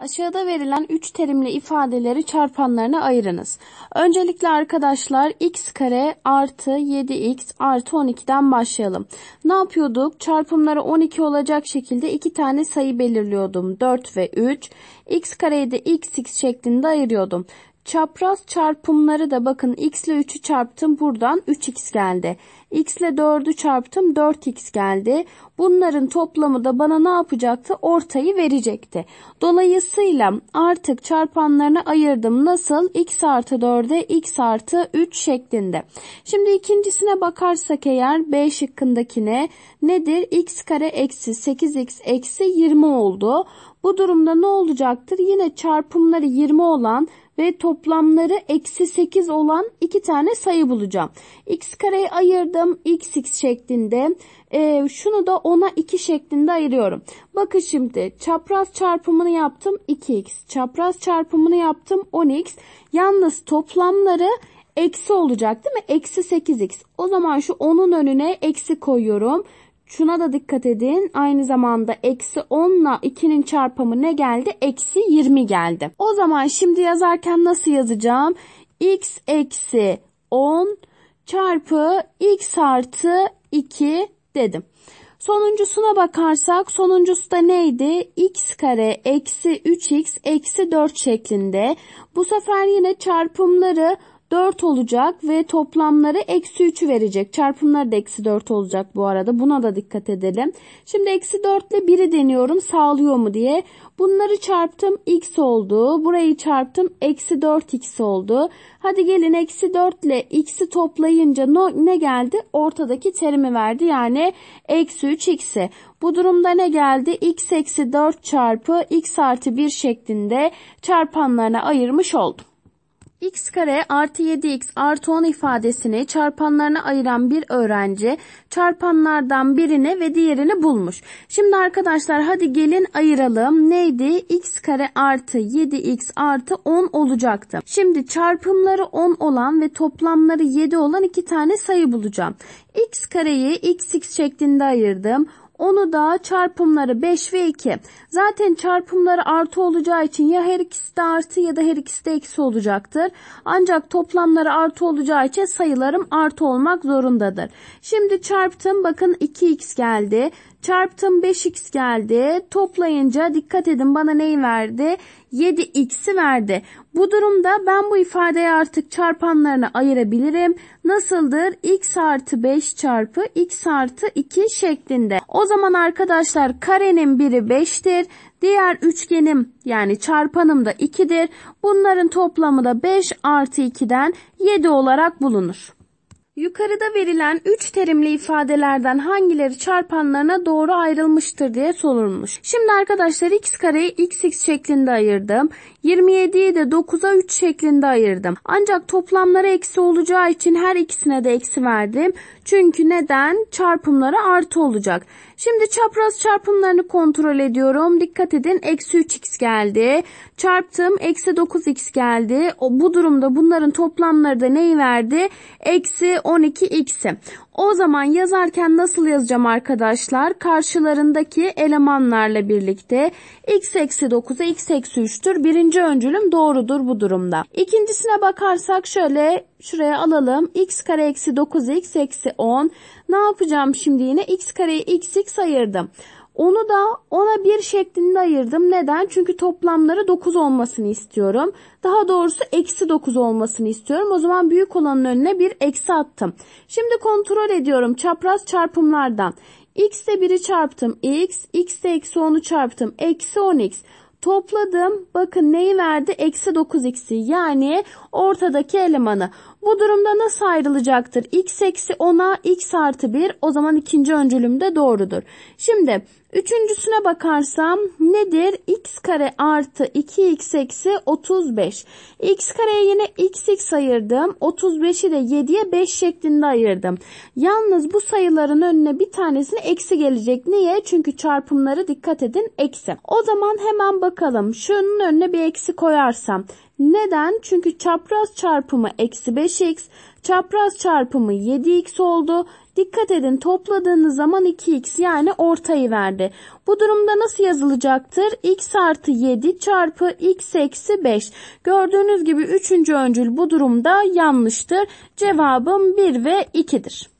Aşağıda verilen 3 terimli ifadeleri çarpanlarına ayırınız. Öncelikle arkadaşlar x kare artı 7x artı 12'den başlayalım. Ne yapıyorduk? Çarpımları 12 olacak şekilde 2 tane sayı belirliyordum. 4 ve 3. x kareyi de x şeklinde ayırıyordum. Çapraz çarpımları da bakın x ile 3'ü çarptım buradan 3x geldi. x ile 4'ü çarptım 4x geldi. Bunların toplamı da bana ne yapacaktı? Ortayı verecekti. Dolayısıyla artık çarpanlarını ayırdım. Nasıl? x artı 4'e x artı 3 şeklinde. Şimdi ikincisine bakarsak eğer b şıkkındakine nedir? x kare eksi 8x eksi 20 oldu. Bu durumda ne olacaktır? Yine çarpımları 20 olan ve toplamları eksi 8 olan iki tane sayı bulacağım. X kareyi ayırdım x x şeklinde. E, şunu da 10'a 2 şeklinde ayırıyorum. Bakın şimdi çapraz çarpımını yaptım 2x. Çapraz çarpımını yaptım 10x. Yalnız toplamları eksi olacak değil mi? Eksi 8x. O zaman şu 10'un önüne eksi koyuyorum. Şuna da dikkat edin. Aynı zamanda eksi 10 ile 2'nin çarpımı ne geldi? Eksi 20 geldi. O zaman şimdi yazarken nasıl yazacağım? x eksi 10 çarpı x artı 2 dedim. Sonuncusuna bakarsak sonuncusu da neydi? x kare eksi 3x eksi 4 şeklinde. Bu sefer yine çarpımları 4 olacak ve toplamları eksi 3'ü verecek. Çarpımları da eksi 4 olacak bu arada. Buna da dikkat edelim. Şimdi eksi 4 ile 1'i deniyorum sağlıyor mu diye. Bunları çarptım x oldu. Burayı çarptım eksi 4x oldu. Hadi gelin eksi 4 ile x'i toplayınca ne geldi? Ortadaki terimi verdi yani eksi 3x'i. Bu durumda ne geldi? x eksi 4 çarpı x artı 1 şeklinde çarpanlarına ayırmış oldum x kare artı 7x artı 10 ifadesini çarpanlarına ayıran bir öğrenci çarpanlardan birini ve diğerini bulmuş. Şimdi arkadaşlar hadi gelin ayıralım. Neydi? x kare artı 7x artı 10 olacaktı. Şimdi çarpımları 10 olan ve toplamları 7 olan iki tane sayı bulacağım. x kareyi xx şeklinde ayırdım. Onu da çarpımları 5 ve 2. Zaten çarpımları artı olacağı için ya her ikisi de artı ya da her ikisi de eksi olacaktır. Ancak toplamları artı olacağı için sayılarım artı olmak zorundadır. Şimdi çarptım bakın 2x geldi. Çarptım 5x geldi. Toplayınca dikkat edin bana neyi verdi? 7x'i verdi. Bu durumda ben bu ifadeyi artık çarpanlarına ayırabilirim. Nasıldır? x artı 5 çarpı x artı 2 şeklinde. O zaman arkadaşlar karenin biri 5'tir. Diğer üçgenim yani çarpanım da 2'dir. Bunların toplamı da 5 artı 2'den 7 olarak bulunur. Yukarıda verilen 3 terimli ifadelerden hangileri çarpanlarına doğru ayrılmıştır diye sorulmuş. Şimdi arkadaşlar x kareyi xx şeklinde ayırdım. 27'yi de 9'a 3 şeklinde ayırdım. Ancak toplamları eksi olacağı için her ikisine de eksi verdim. Çünkü neden? Çarpımları artı olacak. Şimdi çapraz çarpımlarını kontrol ediyorum. Dikkat edin eksi 3x geldi. Çarptım eksi 9x geldi. O, bu durumda bunların toplamları da neyi verdi? Eksi 12x'i. O zaman yazarken nasıl yazacağım arkadaşlar? Karşılarındaki elemanlarla birlikte x eksi 9 x eksi 3'tür. Birinci öncülüm doğrudur bu durumda. İkincisine bakarsak şöyle şuraya alalım. x kare eksi 9 x eksi 10. Ne yapacağım şimdi yine? x kareyi x x ayırdım. Onu da ona bir şeklinde ayırdım. Neden? Çünkü toplamları 9 olmasını istiyorum. Daha doğrusu eksi 9 olmasını istiyorum. O zaman büyük olanın önüne bir eksi attım. Şimdi kontrol ediyorum çapraz çarpımlardan. X ile 1'i çarptım. X, X ile eksi 10'u çarptım. Eksi 10X. Topladım. Bakın neyi verdi? Eksi 9x'i yani ortadaki elemanı. Bu durumda nasıl ayrılacaktır? x eksi 10'a x artı 1 o zaman ikinci öncülüm de doğrudur. Şimdi Üçüncüsüne bakarsam nedir? x kare artı 2x eksi 35. x kareye yine x x ayırdım. 35'i de 7'ye 5 şeklinde ayırdım. Yalnız bu sayıların önüne bir tanesini eksi gelecek. Niye? Çünkü çarpımları dikkat edin eksi. O zaman hemen bakalım. Şunun önüne bir eksi koyarsam. Neden? Çünkü çapraz çarpımı eksi 5x, çapraz çarpımı 7x oldu. Dikkat edin topladığınız zaman 2x yani ortayı verdi. Bu durumda nasıl yazılacaktır? x artı 7 çarpı x eksi 5. Gördüğünüz gibi 3. öncül bu durumda yanlıştır. Cevabım 1 ve 2'dir.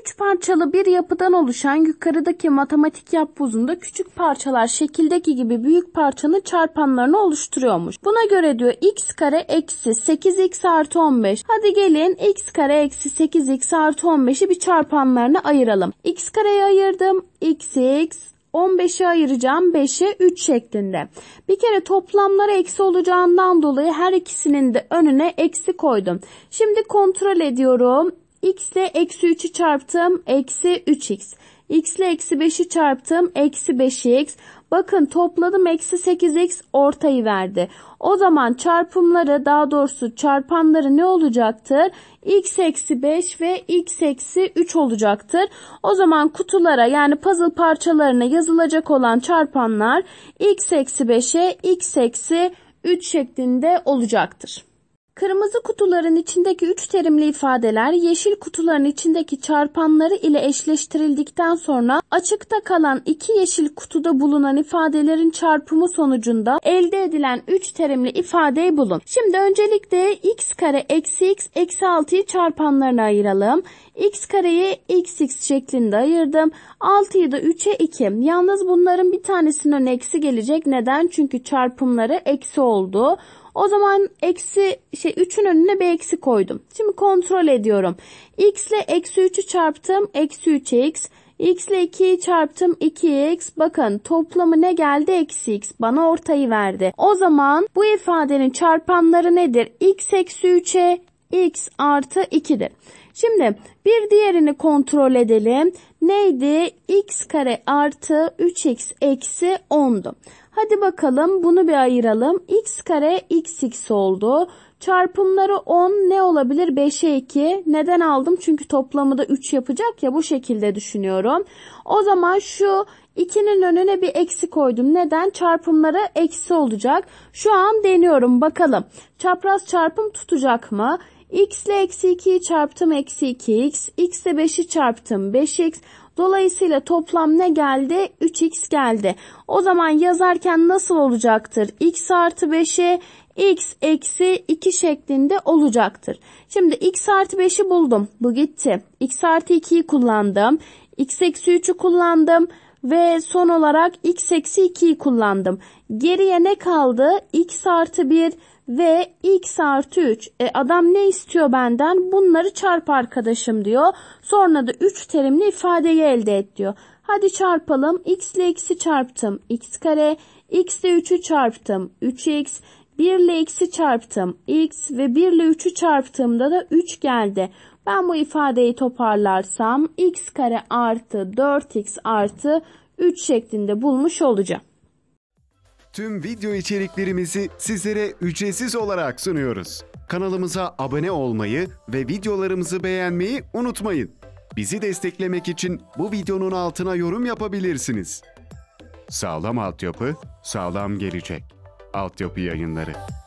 Üç parçalı bir yapıdan oluşan yukarıdaki matematik yapbozunda küçük parçalar şekildeki gibi büyük parçanın çarpanlarını oluşturuyormuş. Buna göre diyor x kare eksi 8x artı 15. Hadi gelin x kare eksi 8x artı 15'i bir çarpanlarına ayıralım. x kareyi ayırdım. x x 15'e ayıracağım 5'e 3 şeklinde. Bir kere toplamları eksi olacağından dolayı her ikisinin de önüne eksi koydum. Şimdi kontrol ediyorum x ile eksi 3'ü çarptım eksi 3x. x ile eksi 5'i çarptım eksi 5x. Bakın topladım eksi 8x ortayı verdi. O zaman çarpımları daha doğrusu çarpanları ne olacaktır? x eksi 5 ve x eksi 3 olacaktır. O zaman kutulara yani puzzle parçalarına yazılacak olan çarpanlar x eksi 5'e x eksi 3 şeklinde olacaktır. Kırmızı kutuların içindeki üç terimli ifadeler yeşil kutuların içindeki çarpanları ile eşleştirildikten sonra açıkta kalan iki yeşil kutuda bulunan ifadelerin çarpımı sonucunda elde edilen üç terimli ifadeyi bulun. Şimdi öncelikle x kare eksi x eksi 6'yı çarpanlarına ayıralım. x kareyi x x şeklinde ayırdım. 6'yı da 3'e 2. Yalnız bunların bir tanesinin eksi gelecek. Neden? Çünkü çarpımları eksi oldu. O zaman eksi şey 3'ün önüne bir eksi koydum. Şimdi kontrol ediyorum. X ile eksi 3'ü çarptım. Eksi 3x. X ile 2'yi çarptım 2x. Bakın toplamı ne geldi? Eksi x. Bana ortayı verdi. O zaman bu ifadenin çarpanları nedir? x eksi 3'e x artı 2'dir. Şimdi bir diğerini kontrol edelim. Neydi? x kare artı 3x eksi 10'du. Hadi bakalım bunu bir ayıralım. x kare xx oldu. Çarpımları 10 ne olabilir? 5'e 2. Neden aldım? Çünkü toplamı da 3 yapacak ya bu şekilde düşünüyorum. O zaman şu 2'nin önüne bir eksi koydum. Neden? Çarpımları eksi olacak. Şu an deniyorum bakalım. Çapraz çarpım tutacak mı? x ile eksi 2'yi çarptım eksi 2x. x ile 5'i çarptım 5x. Dolayısıyla toplam ne geldi? 3x geldi. O zaman yazarken nasıl olacaktır? x artı 5'e x eksi 2 şeklinde olacaktır. Şimdi x artı 5'i buldum. Bu gitti. x artı 2'yi kullandım. x eksi 3'ü kullandım. Ve son olarak x eksi 2'yi kullandım. Geriye ne kaldı? x artı 1 ve x artı 3. E, adam ne istiyor benden? Bunları çarp arkadaşım diyor. Sonra da 3 terimli ifadeyi elde et diyor. Hadi çarpalım. x ile x'i çarptım. x kare. x ile 3'ü çarptım. 3x. 1 ile x'i çarptım. x ve 1 ile 3'ü çarptığımda da 3 geldi. Ben bu ifadeyi toparlarsam x kare artı 4x artı 3 şeklinde bulmuş olacağım tüm video içeriklerimizi sizlere ücretsiz olarak sunuyoruz. Kanalımıza abone olmayı ve videolarımızı beğenmeyi unutmayın. Bizi desteklemek için bu videonun altına yorum yapabilirsiniz. Sağlam altyapı, sağlam gelecek. Altyapı yayınları.